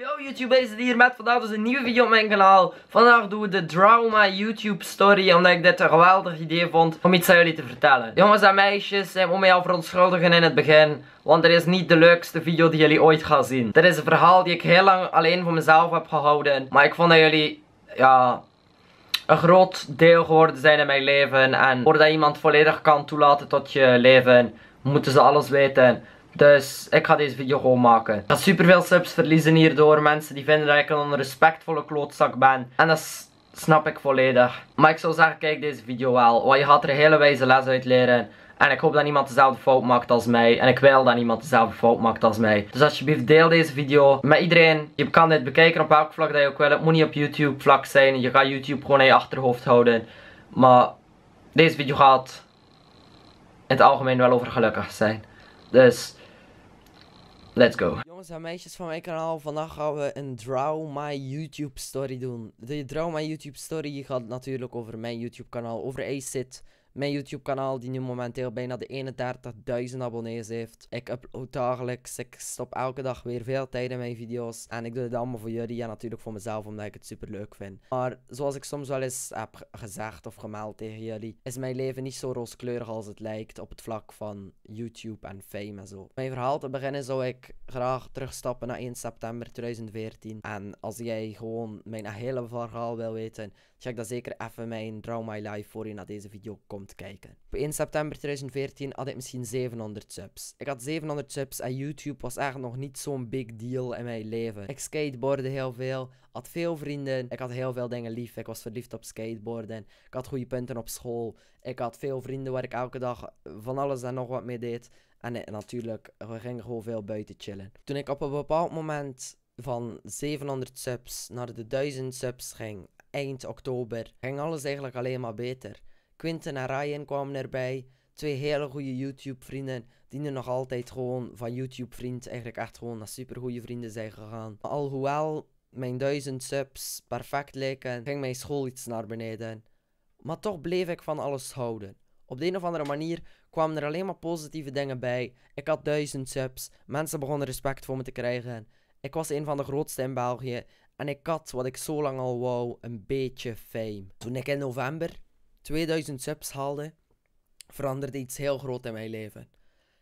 Yo YouTubers, het hier met vandaag dus een nieuwe video op mijn kanaal. Vandaag doen we de drama YouTube story, omdat ik dit een geweldig idee vond om iets aan jullie te vertellen. Jongens en meisjes, ik eh, moet mij al verontschuldigen in het begin, want dit is niet de leukste video die jullie ooit gaan zien. Dit is een verhaal die ik heel lang alleen voor mezelf heb gehouden, maar ik vond dat jullie, ja, een groot deel geworden zijn in mijn leven. En voordat iemand volledig kan toelaten tot je leven, moeten ze alles weten. Dus ik ga deze video gewoon maken. Ik ga superveel subs verliezen hierdoor. Mensen die vinden dat ik een onrespectvolle klootzak ben. En dat snap ik volledig. Maar ik zou zeggen, kijk deze video wel. Want je gaat er hele wijze les uit leren. En ik hoop dat niemand dezelfde fout maakt als mij. En ik wil dat niemand dezelfde fout maakt als mij. Dus alsjeblieft, deel deze video met iedereen. Je kan dit bekijken op elk vlak dat je ook wil. Het moet niet op YouTube vlak zijn. Je gaat YouTube gewoon in je achterhoofd houden. Maar deze video gaat in het algemeen wel over gelukkig zijn. Dus... Let's go. Jongens en meisjes van mijn kanaal, vandaag gaan we een Draw My YouTube Story doen. De Draw My YouTube Story gaat natuurlijk over mijn YouTube kanaal, over ACID, mijn YouTube kanaal die nu momenteel bijna de 31.000 abonnees heeft. Ik upload dagelijks. Ik stop elke dag weer veel tijd in mijn video's. En ik doe het allemaal voor jullie en natuurlijk voor mezelf omdat ik het super leuk vind. Maar zoals ik soms wel eens heb gezegd of gemeld tegen jullie. Is mijn leven niet zo rooskleurig als het lijkt op het vlak van YouTube en fame en zo. Mijn verhaal te beginnen zou ik graag terugstappen naar 1 september 2014. En als jij gewoon mijn hele verhaal wil weten. Check dan zeker even mijn Draw My Life voor je naar deze video komt kijken. Op 1 september 2014 had ik misschien 700 subs. Ik had 700 subs en YouTube was eigenlijk nog niet zo'n big deal in mijn leven. Ik skateboarde heel veel, had veel vrienden, ik had heel veel dingen lief. Ik was verliefd op skateboarden, ik had goede punten op school. Ik had veel vrienden waar ik elke dag van alles en nog wat mee deed. En eh, natuurlijk, we gingen gewoon veel buiten chillen. Toen ik op een bepaald moment van 700 subs naar de 1000 subs ging, eind oktober, ging alles eigenlijk alleen maar beter. Quinten en Ryan kwamen erbij. Twee hele goede YouTube-vrienden. Die nu nog altijd gewoon van YouTube-vriend eigenlijk echt gewoon naar supergoeie vrienden zijn gegaan. Alhoewel mijn duizend subs perfect leken, ging mijn school iets naar beneden. Maar toch bleef ik van alles houden. Op de een of andere manier kwamen er alleen maar positieve dingen bij. Ik had duizend subs. Mensen begonnen respect voor me te krijgen. Ik was een van de grootste in België. En ik had wat ik zo lang al wou, een beetje fame. Toen ik in november 2000 subs haalde, veranderde iets heel groot in mijn leven.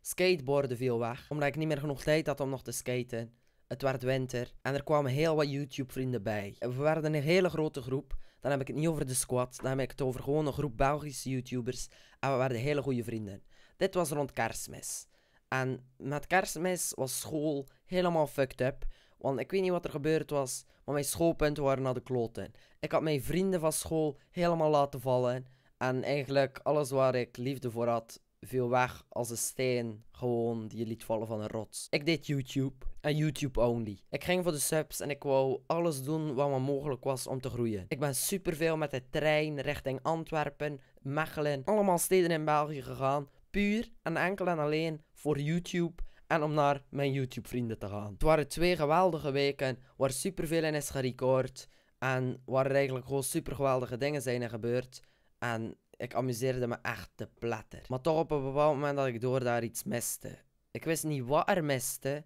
Skateboarden viel weg, omdat ik niet meer genoeg tijd had om nog te skaten. Het werd winter en er kwamen heel wat YouTube-vrienden bij. We werden een hele grote groep. Dan heb ik het niet over de squad, dan heb ik het over gewoon een groep Belgische YouTubers. En we werden hele goede vrienden. Dit was rond kerstmis. En met kerstmis was school helemaal fucked up. Want ik weet niet wat er gebeurd was, maar mijn schoolpunten waren naar de kloten. Ik had mijn vrienden van school helemaal laten vallen. En eigenlijk alles waar ik liefde voor had, viel weg als een steen gewoon die je liet vallen van een rots. Ik deed YouTube en YouTube only. Ik ging voor de subs en ik wou alles doen wat me mogelijk was om te groeien. Ik ben superveel met de trein richting Antwerpen, Mechelen, allemaal steden in België gegaan. Puur en enkel en alleen voor YouTube en om naar mijn YouTube-vrienden te gaan. Het waren twee geweldige weken waar superveel in is gerecord en waar er eigenlijk gewoon super geweldige dingen zijn gebeurd. En ik amuseerde me echt te platter. Maar toch op een bepaald moment dat ik door daar iets miste. Ik wist niet wat er miste,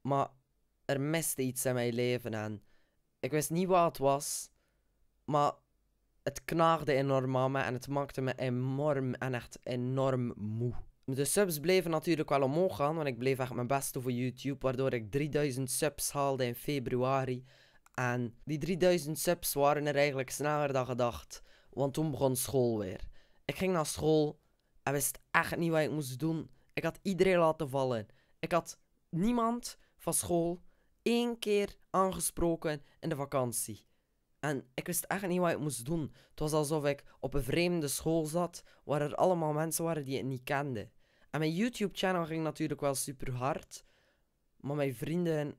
maar er miste iets in mijn leven en ik wist niet wat het was, maar het knaagde enorm aan me en het maakte me enorm en echt enorm moe. De subs bleven natuurlijk wel omhoog gaan, want ik bleef echt mijn best doen voor YouTube, waardoor ik 3000 subs haalde in februari. En die 3000 subs waren er eigenlijk sneller dan gedacht, want toen begon school weer. Ik ging naar school en wist echt niet wat ik moest doen. Ik had iedereen laten vallen. Ik had niemand van school één keer aangesproken in de vakantie. En ik wist echt niet wat ik moest doen. Het was alsof ik op een vreemde school zat, waar er allemaal mensen waren die ik niet kende. En mijn YouTube-channel ging natuurlijk wel super hard. Maar mijn vrienden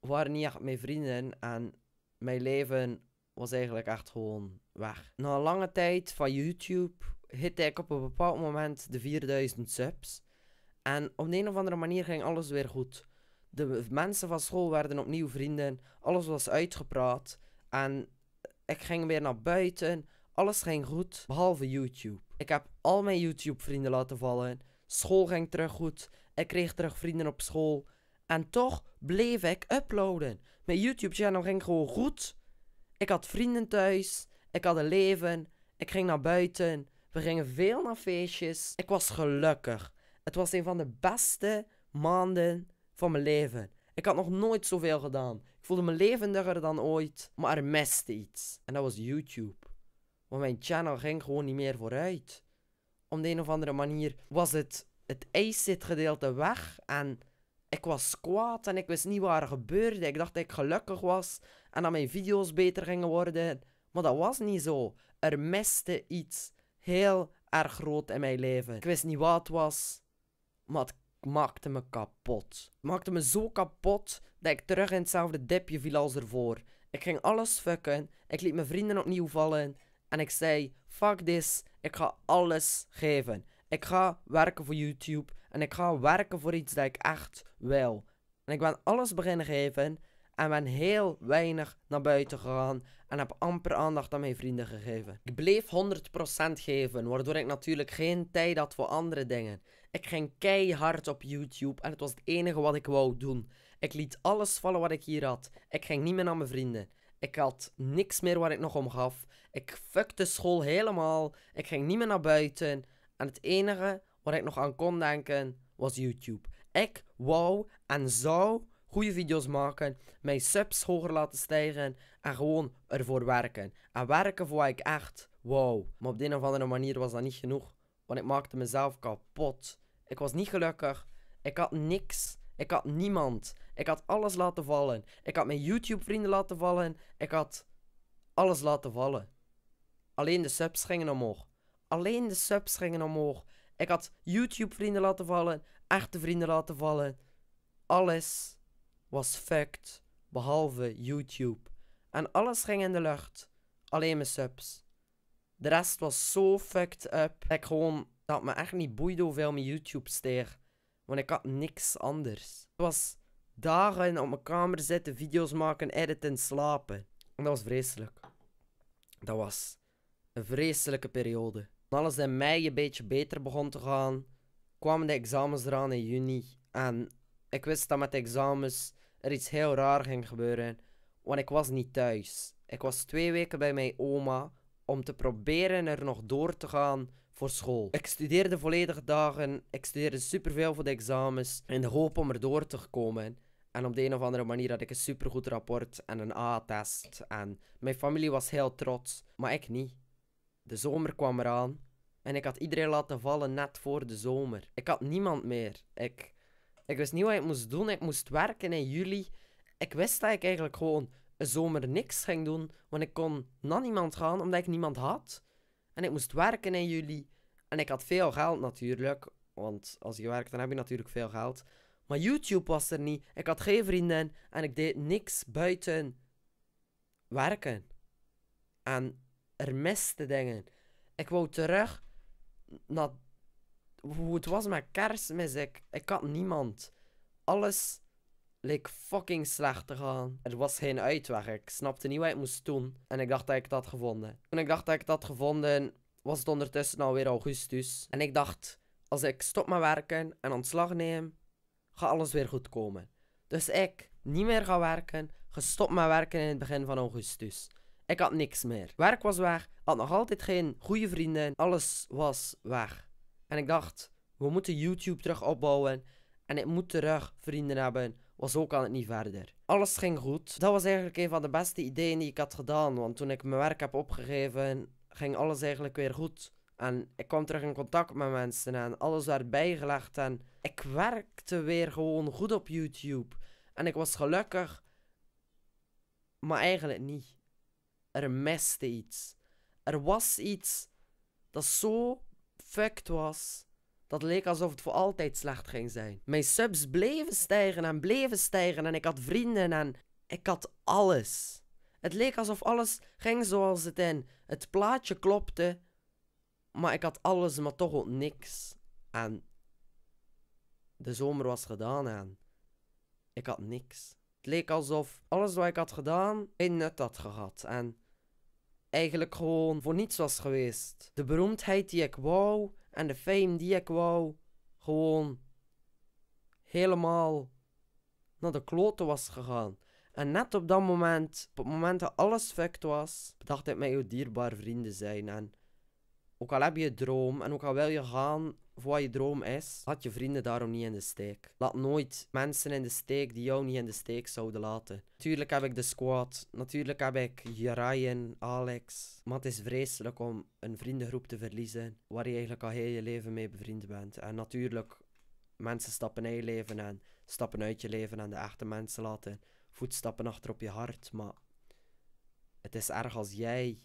waren niet echt mijn vrienden. En mijn leven was eigenlijk echt gewoon weg. Na een lange tijd van YouTube hitte ik op een bepaald moment de 4000 subs. En op de een of andere manier ging alles weer goed. De mensen van school werden opnieuw vrienden. Alles was uitgepraat. En ik ging weer naar buiten. Alles ging goed, behalve YouTube. Ik heb al mijn YouTube-vrienden laten vallen. School ging terug goed. Ik kreeg terug vrienden op school. En toch bleef ik uploaden. Mijn YouTube-channel ging gewoon goed. Ik had vrienden thuis. Ik had een leven. Ik ging naar buiten. We gingen veel naar feestjes. Ik was gelukkig. Het was een van de beste maanden van mijn leven. Ik had nog nooit zoveel gedaan. Ik voelde me levendiger dan ooit. Maar er miste iets. En dat was YouTube. Want mijn channel ging gewoon niet meer vooruit om de een of andere manier was het, het ijszit gedeelte weg. En ik was kwaad en ik wist niet waar er gebeurde. Ik dacht dat ik gelukkig was en dat mijn video's beter gingen worden. Maar dat was niet zo. Er miste iets heel erg groot in mijn leven. Ik wist niet wat het was, maar het maakte me kapot. Het maakte me zo kapot dat ik terug in hetzelfde dipje viel als ervoor. Ik ging alles fucken, ik liet mijn vrienden opnieuw vallen en ik zei: Fuck this, ik ga alles geven. Ik ga werken voor YouTube. En ik ga werken voor iets dat ik echt wil. En ik ben alles beginnen geven. En ben heel weinig naar buiten gegaan. En heb amper aandacht aan mijn vrienden gegeven. Ik bleef 100% geven. Waardoor ik natuurlijk geen tijd had voor andere dingen. Ik ging keihard op YouTube. En het was het enige wat ik wou doen. Ik liet alles vallen wat ik hier had. Ik ging niet meer naar mijn vrienden. Ik had niks meer waar ik nog om gaf. Ik fuckte school helemaal. Ik ging niet meer naar buiten. En het enige waar ik nog aan kon denken was YouTube. Ik wou en zou goede video's maken, mijn subs hoger laten stijgen en gewoon ervoor werken. En werken voor wat ik echt wou. Maar op de een of andere manier was dat niet genoeg, want ik maakte mezelf kapot. Ik was niet gelukkig. Ik had niks ik had niemand. Ik had alles laten vallen. Ik had mijn YouTube-vrienden laten vallen. Ik had alles laten vallen. Alleen de subs gingen omhoog. Alleen de subs gingen omhoog. Ik had YouTube-vrienden laten vallen. Echte vrienden laten vallen. Alles was fucked. Behalve YouTube. En alles ging in de lucht. Alleen mijn subs. De rest was zo fucked up. Ik gewoon dat me echt niet boeide hoeveel mijn YouTube steeg want ik had niks anders. Het was dagen op mijn kamer zitten, video's maken, editen, slapen. En dat was vreselijk. Dat was een vreselijke periode. Toen Alles in mei een beetje beter begon te gaan, kwamen de examens eraan in juni. En ik wist dat met de examens er iets heel raar ging gebeuren, want ik was niet thuis. Ik was twee weken bij mijn oma om te proberen er nog door te gaan voor school. Ik studeerde volledige dagen, ik studeerde superveel voor de examens in de hoop om er door te komen. En op de een of andere manier had ik een supergoed rapport en een A-test. En mijn familie was heel trots, maar ik niet. De zomer kwam eraan en ik had iedereen laten vallen net voor de zomer. Ik had niemand meer. Ik, ik wist niet wat ik moest doen. Ik moest werken in juli. Ik wist dat ik eigenlijk gewoon zomer niks ging doen, want ik kon naar niemand gaan omdat ik niemand had. En ik moest werken in juli. En ik had veel geld natuurlijk, want als je werkt dan heb je natuurlijk veel geld. Maar YouTube was er niet, ik had geen vrienden en ik deed niks buiten werken. En er miste dingen. Ik wou terug naar hoe het was met kerstmis. Ik, ik had niemand. Alles leek fucking slecht te gaan. Het was geen uitweg. Ik snapte niet wat ik moest doen. En ik dacht dat ik dat had gevonden. Toen ik dacht dat ik dat had gevonden, was het ondertussen alweer augustus. En ik dacht, als ik stop met werken en ontslag neem, gaat alles weer goed komen. Dus ik niet meer gaan werken, gestopt met werken in het begin van augustus. Ik had niks meer. Werk was weg, had nog altijd geen goede vrienden, alles was weg. En ik dacht, we moeten YouTube terug opbouwen en ik moet terug vrienden hebben was ook aan het niet verder. Alles ging goed. Dat was eigenlijk een van de beste ideeën die ik had gedaan, want toen ik mijn werk heb opgegeven, ging alles eigenlijk weer goed. En ik kwam terug in contact met mensen en alles werd bijgelegd en ik werkte weer gewoon goed op YouTube. En ik was gelukkig, maar eigenlijk niet. Er miste iets. Er was iets dat zo fucked was dat leek alsof het voor altijd slecht ging zijn. Mijn subs bleven stijgen en bleven stijgen en ik had vrienden en ik had alles. Het leek alsof alles ging zoals het in. Het plaatje klopte, maar ik had alles, maar toch ook niks. En de zomer was gedaan en ik had niks. Het leek alsof alles wat ik had gedaan, geen nut had gehad. En eigenlijk gewoon voor niets was geweest. De beroemdheid die ik wou, en de fame die ik wou, gewoon helemaal naar de kloten was gegaan. En net op dat moment, op het moment dat alles fucked was, bedacht ik met je dierbare vrienden zijn. En ook al heb je droom en ook al wil je gaan wat je droom is, laat je vrienden daarom niet in de steek. Laat nooit mensen in de steek die jou niet in de steek zouden laten. Natuurlijk heb ik de squad, natuurlijk heb ik Ryan, Alex. Maar het is vreselijk om een vriendengroep te verliezen waar je eigenlijk al heel je leven mee bevriend bent. En natuurlijk, mensen stappen in je leven en stappen uit je leven en de echte mensen laten voetstappen achter op je hart. Maar het is erg als jij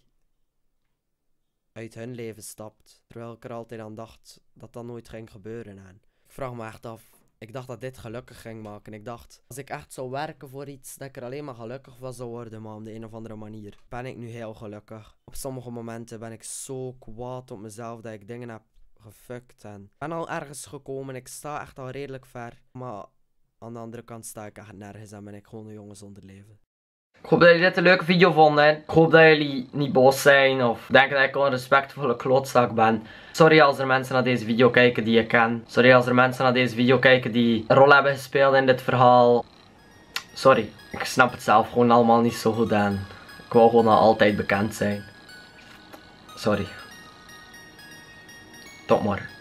uit hun leven stapt. Terwijl ik er altijd aan dacht dat dat nooit ging gebeuren. En ik vraag me echt af. Ik dacht dat dit gelukkig ging maken. Ik dacht, als ik echt zou werken voor iets, dat ik er alleen maar gelukkig was zou worden. Maar op de een of andere manier ben ik nu heel gelukkig. Op sommige momenten ben ik zo kwaad op mezelf dat ik dingen heb gefukt. En ik ben al ergens gekomen. Ik sta echt al redelijk ver. Maar aan de andere kant sta ik echt nergens en ben ik gewoon een jongen zonder leven. Ik hoop dat jullie dit een leuke video vonden. Ik hoop dat jullie niet boos zijn of denken dat ik een respectvolle klootzak ben. Sorry als er mensen naar deze video kijken die ik ken. Sorry als er mensen naar deze video kijken die een rol hebben gespeeld in dit verhaal. Sorry, ik snap het zelf gewoon allemaal niet zo goed aan. Ik wou gewoon altijd bekend zijn. Sorry. Tot morgen.